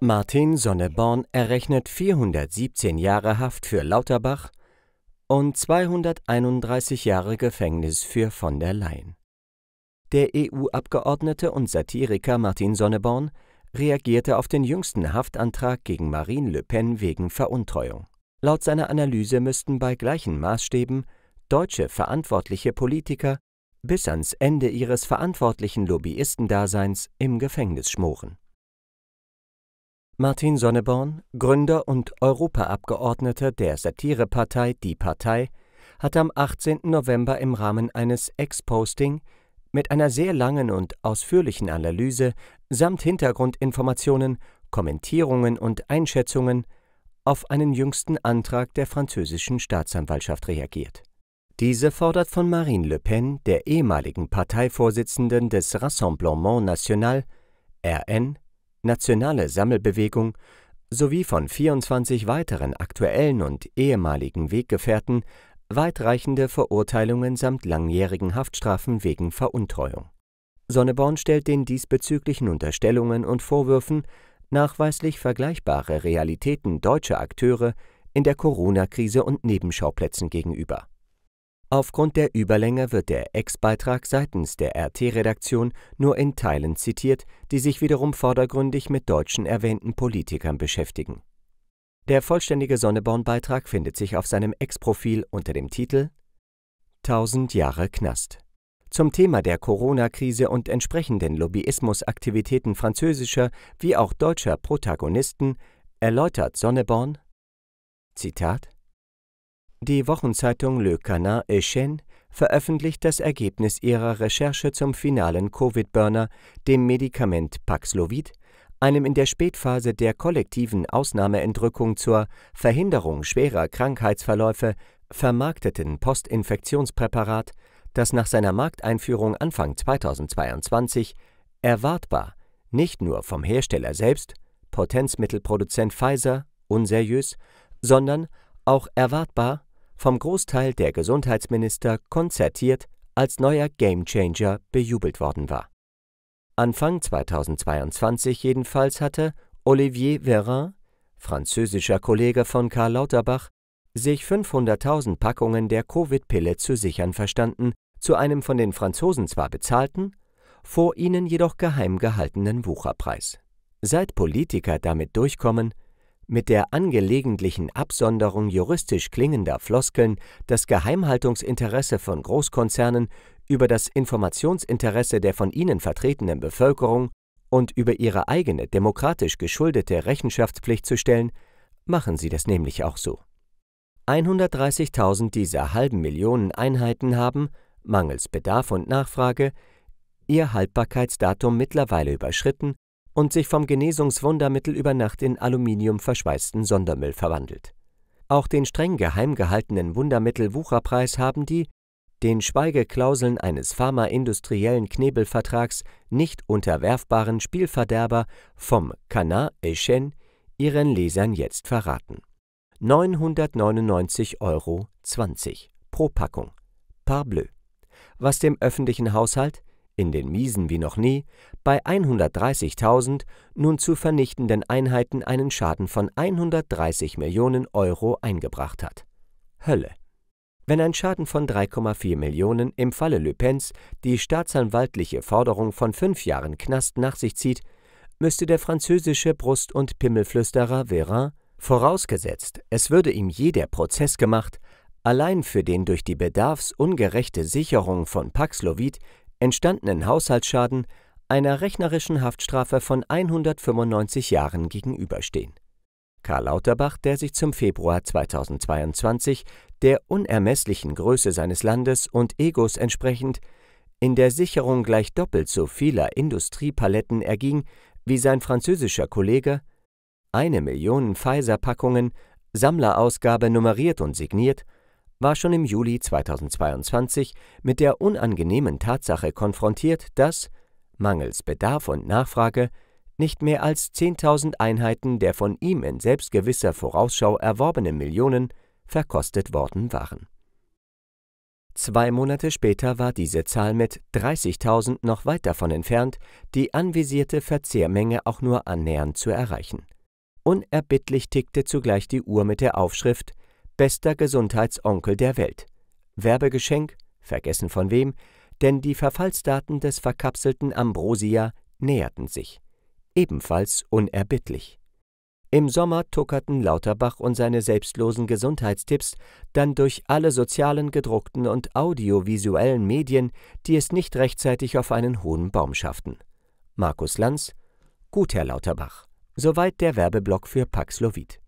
Martin Sonneborn errechnet 417 Jahre Haft für Lauterbach und 231 Jahre Gefängnis für von der Leyen. Der EU-Abgeordnete und Satiriker Martin Sonneborn reagierte auf den jüngsten Haftantrag gegen Marine Le Pen wegen Veruntreuung. Laut seiner Analyse müssten bei gleichen Maßstäben deutsche verantwortliche Politiker bis ans Ende ihres verantwortlichen Lobbyistendaseins im Gefängnis schmoren. Martin Sonneborn, Gründer und Europaabgeordneter der Satirepartei Die Partei, hat am 18. November im Rahmen eines Ex-Posting mit einer sehr langen und ausführlichen Analyse samt Hintergrundinformationen, Kommentierungen und Einschätzungen auf einen jüngsten Antrag der französischen Staatsanwaltschaft reagiert. Diese fordert von Marine Le Pen, der ehemaligen Parteivorsitzenden des Rassemblement National, RN, Nationale Sammelbewegung sowie von 24 weiteren aktuellen und ehemaligen Weggefährten weitreichende Verurteilungen samt langjährigen Haftstrafen wegen Veruntreuung. Sonneborn stellt den diesbezüglichen Unterstellungen und Vorwürfen nachweislich vergleichbare Realitäten deutscher Akteure in der Corona-Krise und Nebenschauplätzen gegenüber Aufgrund der Überlänge wird der Ex-Beitrag seitens der RT-Redaktion nur in Teilen zitiert, die sich wiederum vordergründig mit deutschen erwähnten Politikern beschäftigen. Der vollständige Sonneborn-Beitrag findet sich auf seinem Ex-Profil unter dem Titel 1000 Jahre Knast. Zum Thema der Corona-Krise und entsprechenden Lobbyismusaktivitäten französischer wie auch deutscher Protagonisten erläutert Sonneborn: Zitat die Wochenzeitung Le Canard Echenne veröffentlicht das Ergebnis ihrer Recherche zum finalen Covid-Burner, dem Medikament Paxlovid, einem in der Spätphase der kollektiven Ausnahmeentrückung zur Verhinderung schwerer Krankheitsverläufe vermarkteten Postinfektionspräparat, das nach seiner Markteinführung Anfang 2022 erwartbar nicht nur vom Hersteller selbst, Potenzmittelproduzent Pfizer, unseriös, sondern auch erwartbar vom Großteil der Gesundheitsminister konzertiert als neuer Gamechanger bejubelt worden war. Anfang 2022 jedenfalls hatte Olivier Véran, französischer Kollege von Karl Lauterbach, sich 500.000 Packungen der Covid-Pille zu sichern verstanden, zu einem von den Franzosen zwar bezahlten, vor ihnen jedoch geheim gehaltenen Wucherpreis. Seit Politiker damit durchkommen, mit der angelegentlichen Absonderung juristisch klingender Floskeln das Geheimhaltungsinteresse von Großkonzernen über das Informationsinteresse der von ihnen vertretenen Bevölkerung und über ihre eigene demokratisch geschuldete Rechenschaftspflicht zu stellen, machen sie das nämlich auch so. 130.000 dieser halben Millionen Einheiten haben, mangels Bedarf und Nachfrage, ihr Haltbarkeitsdatum mittlerweile überschritten und sich vom Genesungswundermittel über Nacht in aluminiumverschweißten Sondermüll verwandelt. Auch den streng geheim gehaltenen Wundermittel-Wucherpreis haben die, den Schweigeklauseln eines pharmaindustriellen Knebelvertrags nicht unterwerfbaren Spielverderber vom Canard Echen ihren Lesern jetzt verraten. 999,20 Euro pro Packung. Parbleu. Was dem öffentlichen Haushalt in den Miesen wie noch nie, bei 130.000 nun zu vernichtenden Einheiten einen Schaden von 130 Millionen Euro eingebracht hat. Hölle. Wenn ein Schaden von 3,4 Millionen im Falle Le Pens die staatsanwaltliche Forderung von fünf Jahren Knast nach sich zieht, müsste der französische Brust- und Pimmelflüsterer Vérin, vorausgesetzt es würde ihm je der Prozess gemacht, allein für den durch die bedarfsungerechte Sicherung von Paxlovid entstandenen Haushaltsschaden einer rechnerischen Haftstrafe von 195 Jahren gegenüberstehen. Karl Lauterbach, der sich zum Februar 2022 der unermesslichen Größe seines Landes und Egos entsprechend in der Sicherung gleich doppelt so vieler Industriepaletten erging wie sein französischer Kollege, eine Million Pfizer-Packungen, Sammlerausgabe nummeriert und signiert war schon im Juli 2022 mit der unangenehmen Tatsache konfrontiert, dass mangels Bedarf und Nachfrage nicht mehr als 10.000 Einheiten der von ihm in selbstgewisser Vorausschau erworbenen Millionen verkostet worden waren. Zwei Monate später war diese Zahl mit 30.000 noch weit davon entfernt, die anvisierte Verzehrmenge auch nur annähernd zu erreichen. Unerbittlich tickte zugleich die Uhr mit der Aufschrift bester Gesundheitsonkel der Welt. Werbegeschenk, vergessen von wem, denn die Verfallsdaten des verkapselten Ambrosia näherten sich. Ebenfalls unerbittlich. Im Sommer tuckerten Lauterbach und seine selbstlosen Gesundheitstipps dann durch alle sozialen, gedruckten und audiovisuellen Medien, die es nicht rechtzeitig auf einen hohen Baum schafften. Markus Lanz, gut, Herr Lauterbach, soweit der Werbeblock für Paxlovid.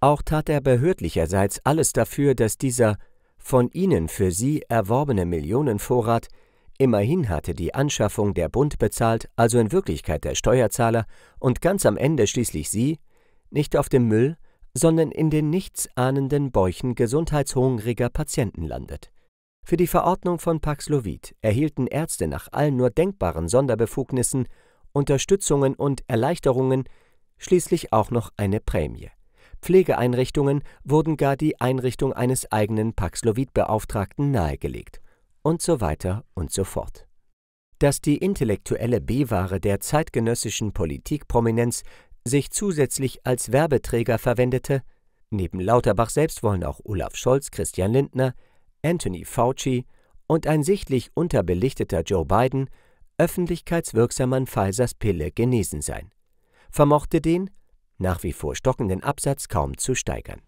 Auch tat er behördlicherseits alles dafür, dass dieser von ihnen für sie erworbene Millionenvorrat Immerhin hatte die Anschaffung der Bund bezahlt, also in Wirklichkeit der Steuerzahler und ganz am Ende schließlich sie, nicht auf dem Müll, sondern in den nichtsahnenden Bäuchen gesundheitshungriger Patienten landet. Für die Verordnung von Paxlovid erhielten Ärzte nach allen nur denkbaren Sonderbefugnissen, Unterstützungen und Erleichterungen, schließlich auch noch eine Prämie. Pflegeeinrichtungen wurden gar die Einrichtung eines eigenen Paxlovid-Beauftragten nahegelegt und so weiter und so fort. Dass die intellektuelle B-Ware der zeitgenössischen Politikprominenz sich zusätzlich als Werbeträger verwendete, neben Lauterbach selbst wollen auch Olaf Scholz, Christian Lindner, Anthony Fauci und ein sichtlich unterbelichteter Joe Biden öffentlichkeitswirksam an Pfizers Pille genesen sein. Vermochte den nach wie vor stockenden Absatz kaum zu steigern.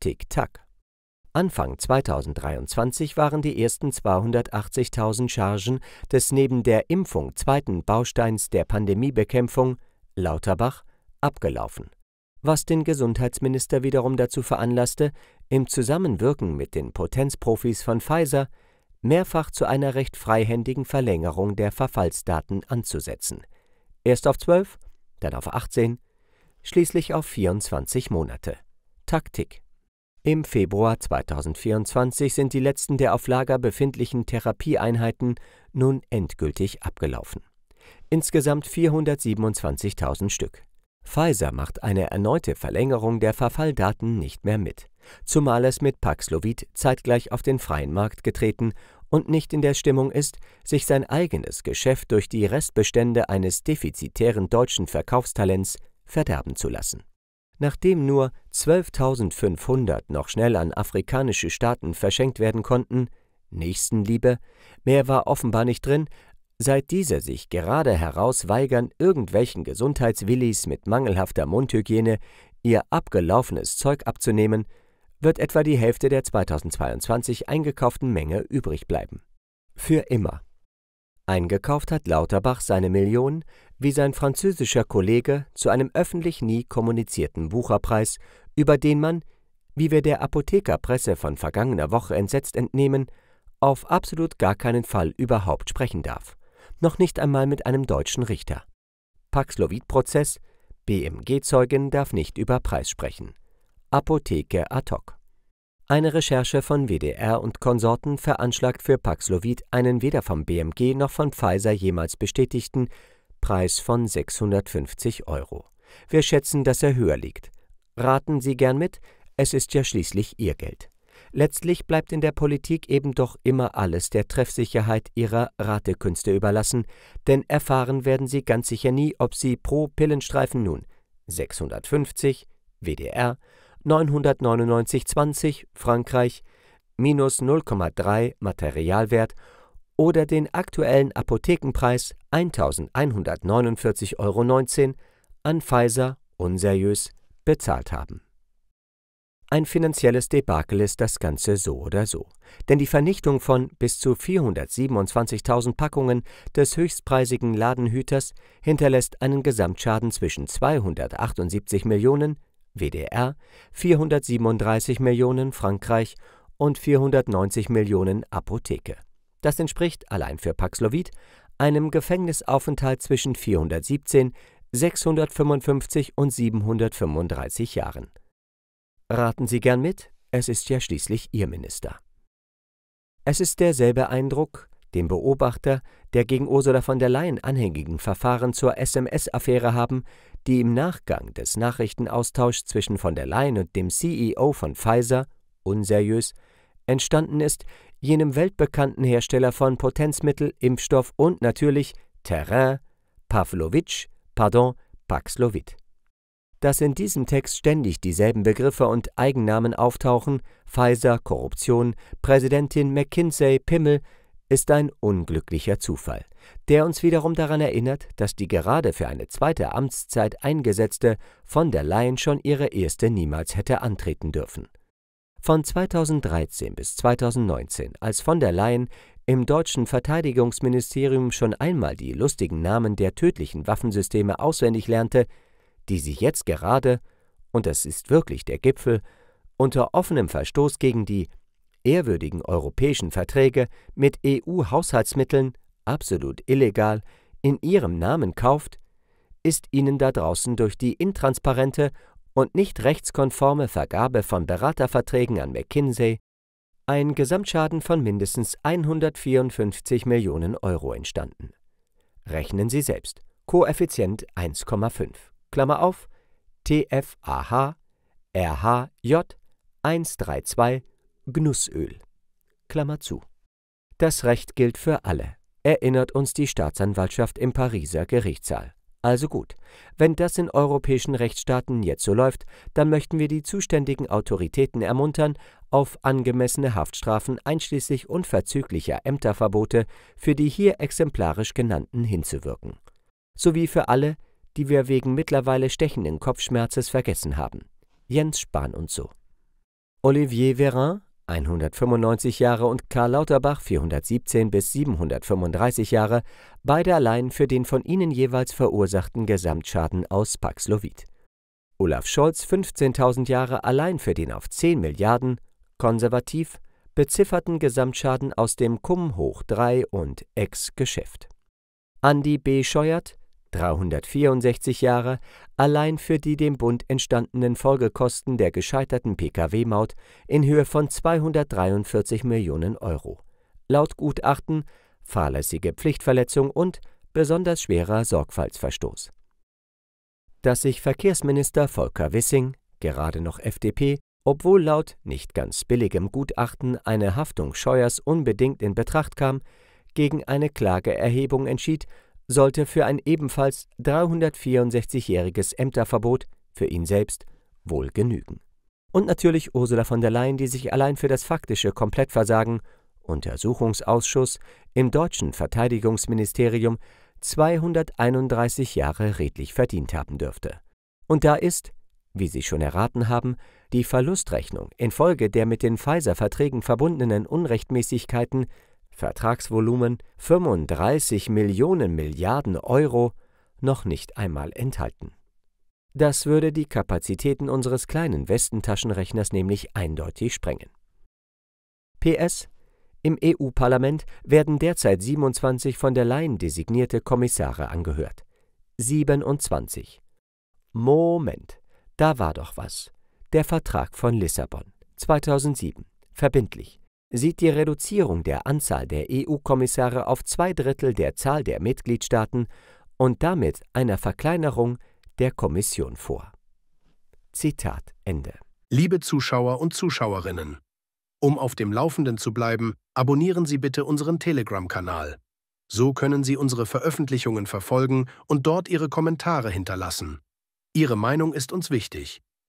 Tick-Tack. Anfang 2023 waren die ersten 280.000 Chargen des neben der Impfung zweiten Bausteins der Pandemiebekämpfung, Lauterbach, abgelaufen, was den Gesundheitsminister wiederum dazu veranlasste, im Zusammenwirken mit den Potenzprofis von Pfizer mehrfach zu einer recht freihändigen Verlängerung der Verfallsdaten anzusetzen. Erst auf 12, dann auf 18, schließlich auf 24 Monate. Taktik. Im Februar 2024 sind die letzten der auf Lager befindlichen Therapieeinheiten nun endgültig abgelaufen. Insgesamt 427.000 Stück. Pfizer macht eine erneute Verlängerung der Verfalldaten nicht mehr mit, zumal es mit Paxlovid zeitgleich auf den freien Markt getreten und nicht in der Stimmung ist, sich sein eigenes Geschäft durch die Restbestände eines defizitären deutschen Verkaufstalents verderben zu lassen. Nachdem nur 12.500 noch schnell an afrikanische Staaten verschenkt werden konnten, Nächstenliebe, mehr war offenbar nicht drin, seit diese sich gerade heraus weigern, irgendwelchen Gesundheitswillis mit mangelhafter Mundhygiene ihr abgelaufenes Zeug abzunehmen, wird etwa die Hälfte der 2022 eingekauften Menge übrig bleiben. Für immer. Eingekauft hat Lauterbach seine Million, wie sein französischer Kollege, zu einem öffentlich nie kommunizierten Wucherpreis, über den man, wie wir der Apothekerpresse von vergangener Woche entsetzt entnehmen, auf absolut gar keinen Fall überhaupt sprechen darf. Noch nicht einmal mit einem deutschen Richter. Paxlovid-Prozess, BMG-Zeugin darf nicht über Preis sprechen. Apotheke ad hoc. Eine Recherche von WDR und Konsorten veranschlagt für Paxlovid einen weder vom BMG noch von Pfizer jemals bestätigten Preis von 650 Euro. Wir schätzen, dass er höher liegt. Raten Sie gern mit, es ist ja schließlich Ihr Geld. Letztlich bleibt in der Politik eben doch immer alles der Treffsicherheit ihrer Ratekünste überlassen, denn erfahren werden Sie ganz sicher nie, ob Sie pro Pillenstreifen nun 650 WDR 999,20 Frankreich minus 0,3 Materialwert oder den aktuellen Apothekenpreis 1149,19 Euro an Pfizer unseriös bezahlt haben. Ein finanzielles Debakel ist das Ganze so oder so, denn die Vernichtung von bis zu 427.000 Packungen des höchstpreisigen Ladenhüters hinterlässt einen Gesamtschaden zwischen 278 Millionen WDR, 437 Millionen Frankreich und 490 Millionen Apotheke. Das entspricht allein für Paxlovid einem Gefängnisaufenthalt zwischen 417, 655 und 735 Jahren. Raten Sie gern mit, es ist ja schließlich Ihr Minister. Es ist derselbe Eindruck, den Beobachter der gegen Ursula von der Leyen anhängigen Verfahren zur SMS-Affäre haben, die im Nachgang des Nachrichtenaustauschs zwischen von der Leyen und dem CEO von Pfizer unseriös entstanden ist, jenem weltbekannten Hersteller von Potenzmittel, Impfstoff und natürlich Terrain, Pavlovich, pardon, Paxlovid. Dass in diesem Text ständig dieselben Begriffe und Eigennamen auftauchen, Pfizer, Korruption, Präsidentin McKinsey, Pimmel, ist ein unglücklicher Zufall, der uns wiederum daran erinnert, dass die gerade für eine zweite Amtszeit eingesetzte von der Leyen schon ihre erste niemals hätte antreten dürfen. Von 2013 bis 2019, als von der Leyen im deutschen Verteidigungsministerium schon einmal die lustigen Namen der tödlichen Waffensysteme auswendig lernte, die sie jetzt gerade, und das ist wirklich der Gipfel, unter offenem Verstoß gegen die ehrwürdigen europäischen Verträge mit EU-Haushaltsmitteln absolut illegal in ihrem Namen kauft, ist ihnen da draußen durch die intransparente und nicht rechtskonforme Vergabe von Beraterverträgen an McKinsey ein Gesamtschaden von mindestens 154 Millionen Euro entstanden. Rechnen Sie selbst. Koeffizient 1,5. Klammer auf TFAH RHJ 132 Gnussöl. Klammer zu. Das Recht gilt für alle, erinnert uns die Staatsanwaltschaft im Pariser Gerichtssaal. Also gut, wenn das in europäischen Rechtsstaaten jetzt so läuft, dann möchten wir die zuständigen Autoritäten ermuntern, auf angemessene Haftstrafen einschließlich unverzüglicher Ämterverbote für die hier exemplarisch genannten hinzuwirken. Sowie für alle, die wir wegen mittlerweile stechenden Kopfschmerzes vergessen haben. Jens Spahn und so. Olivier Véran, 195 Jahre und Karl Lauterbach 417 bis 735 Jahre, beide allein für den von ihnen jeweils verursachten Gesamtschaden aus Paxlovid. Olaf Scholz 15.000 Jahre allein für den auf 10 Milliarden, konservativ, bezifferten Gesamtschaden aus dem Cum hoch 3 und Ex-Geschäft. Andi B. Scheuert 364 Jahre allein für die dem Bund entstandenen Folgekosten der gescheiterten Pkw-Maut in Höhe von 243 Millionen Euro. Laut Gutachten fahrlässige Pflichtverletzung und besonders schwerer Sorgfaltsverstoß. Dass sich Verkehrsminister Volker Wissing, gerade noch FDP, obwohl laut nicht ganz billigem Gutachten eine Haftung Scheuers unbedingt in Betracht kam, gegen eine Klageerhebung entschied, sollte für ein ebenfalls 364-jähriges Ämterverbot für ihn selbst wohl genügen. Und natürlich Ursula von der Leyen, die sich allein für das faktische Komplettversagen Untersuchungsausschuss im deutschen Verteidigungsministerium 231 Jahre redlich verdient haben dürfte. Und da ist, wie Sie schon erraten haben, die Verlustrechnung infolge der mit den Pfizer-Verträgen verbundenen Unrechtmäßigkeiten Vertragsvolumen 35 Millionen Milliarden Euro noch nicht einmal enthalten. Das würde die Kapazitäten unseres kleinen Westentaschenrechners nämlich eindeutig sprengen. PS Im EU-Parlament werden derzeit 27 von der Leyen designierte Kommissare angehört. 27. Moment, da war doch was. Der Vertrag von Lissabon 2007 verbindlich sieht die Reduzierung der Anzahl der EU-Kommissare auf zwei Drittel der Zahl der Mitgliedstaaten und damit einer Verkleinerung der Kommission vor. Zitat Ende. Liebe Zuschauer und Zuschauerinnen, um auf dem Laufenden zu bleiben, abonnieren Sie bitte unseren Telegram-Kanal. So können Sie unsere Veröffentlichungen verfolgen und dort Ihre Kommentare hinterlassen. Ihre Meinung ist uns wichtig.